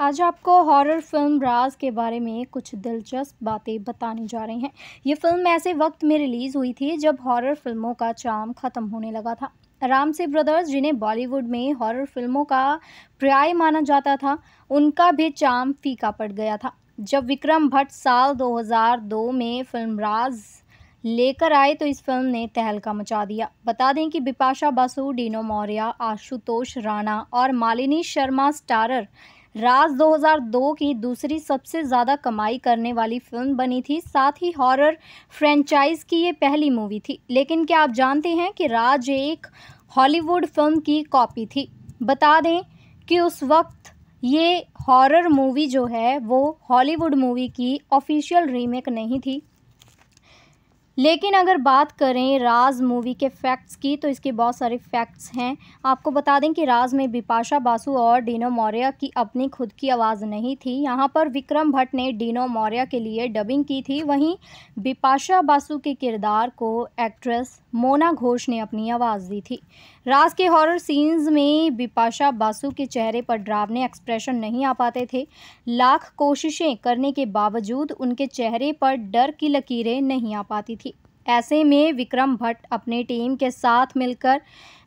आज आपको horror film राज के बारे में कुछ दिलचस्प बातें बताने जा रहे हैं ये फिल्म ऐसे वक्त में रिलीज़ हुई थी जब हॉरर फिल्मों का चाम ख़त्म होने लगा था राम से ब्रदर्स जिन्हें बॉलीवुड में हॉरर फिल्मों का पर्याय माना जाता था उनका भी चाम फीका पड़ गया था जब विक्रम भट्ट साल 2002 में फिल्म राज लेकर आए तो इस फिल्म ने तहलका मचा दिया बता दें कि बिपाशा बासु डीनो मौर्या आशुतोष राणा और मालिनी शर्मा स्टारर राज 2002 की दूसरी सबसे ज़्यादा कमाई करने वाली फिल्म बनी थी साथ ही हॉरर फ्रेंचाइज की ये पहली मूवी थी लेकिन क्या आप जानते हैं कि राज एक हॉलीवुड फिल्म की कॉपी थी बता दें कि उस वक्त ये हॉरर मूवी जो है वो हॉलीवुड मूवी की ऑफिशियल रीमेक नहीं थी लेकिन अगर बात करें राज मूवी के फैक्ट्स की तो इसके बहुत सारे फैक्ट्स हैं आपको बता दें कि राज में बिपाशा बासु और डीनो मौर्य की अपनी खुद की आवाज़ नहीं थी यहाँ पर विक्रम भट्ट ने डीनो मौर्य के लिए डबिंग की थी वहीं बिपाशा बासु के किरदार को एक्ट्रेस मोना घोष ने अपनी आवाज़ दी थी राज के हॉरर सीन्स में बिपाशा बासु के चेहरे पर ड्रावने एक्सप्रेशन नहीं आ पाते थे लाख कोशिशें करने के बावजूद उनके चेहरे पर डर की लकीरें नहीं आ पाती थी ऐसे में विक्रम भट्ट अपने टीम के साथ मिलकर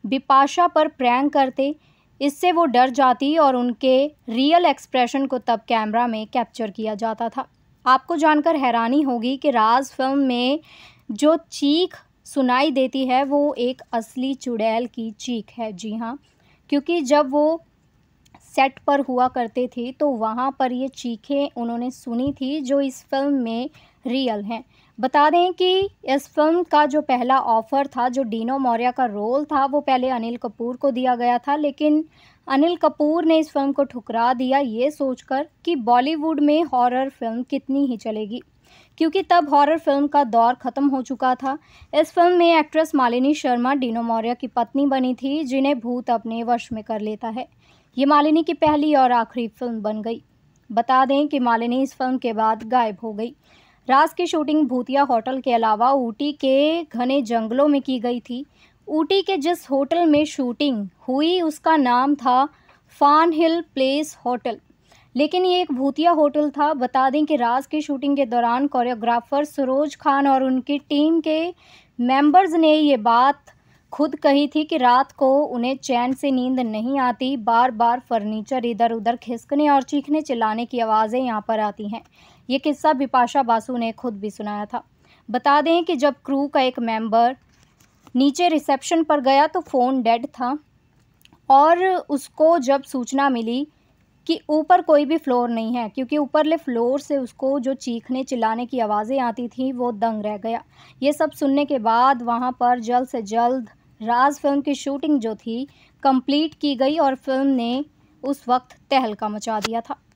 बिपाशा पर प्रैंक करते इससे वो डर जाती और उनके रियल एक्सप्रेशन को तब कैमरा में कैप्चर किया जाता था आपको जानकर हैरानी होगी कि राज फिल्म में जो चीख सुनाई देती है वो एक असली चुड़ैल की चीख है जी हाँ क्योंकि जब वो सेट पर हुआ करते थे तो वहाँ पर ये चीखें उन्होंने सुनी थी जो इस फिल्म में रियल हैं बता दें कि इस फिल्म का जो पहला ऑफ़र था जो डीनो मौर्य का रोल था वो पहले अनिल कपूर को दिया गया था लेकिन अनिल कपूर ने इस फिल्म को ठुकरा दिया ये सोचकर कि बॉलीवुड में हॉरर फिल्म कितनी ही चलेगी क्योंकि तब हॉरर फिल्म का दौर ख़त्म हो चुका था इस फिल्म में एक्ट्रेस मालिनी शर्मा डीनो मौर्य की पत्नी बनी थी जिन्हें भूत अपने वश में कर लेता है ये मालिनी की पहली और आखिरी फिल्म बन गई बता दें कि मालिनी इस फिल्म के बाद गायब हो गई रास की शूटिंग भूतिया होटल के अलावा ऊटी के घने जंगलों में की गई थी ऊटी के जिस होटल में शूटिंग हुई उसका नाम था फान हिल प्लेस होटल लेकिन ये एक भूतिया होटल था बता दें कि राज की शूटिंग के दौरान कोरियोग्राफर सरोज खान और उनकी टीम के मेंबर्स ने ये बात खुद कही थी कि रात को उन्हें चैन से नींद नहीं आती बार बार फर्नीचर इधर उधर खिसकने और चीखने चिल्लाने की आवाज़ें यहाँ पर आती हैं ये किस्सा बिपाशा बासु ने खुद भी सुनाया था बता दें कि जब क्रू का एक मेंबर नीचे रिसेप्शन पर गया तो फ़ोन डेड था और उसको जब सूचना मिली कि ऊपर कोई भी फ्लोर नहीं है क्योंकि ऊपरले फ्लोर से उसको जो चीखने चिल्लाने की आवाज़ें आती थी वो दंग रह गया ये सब सुनने के बाद वहाँ पर जल्द से जल्द राज फिल्म की शूटिंग जो थी कंप्लीट की गई और फिल्म ने उस वक्त तहलका मचा दिया था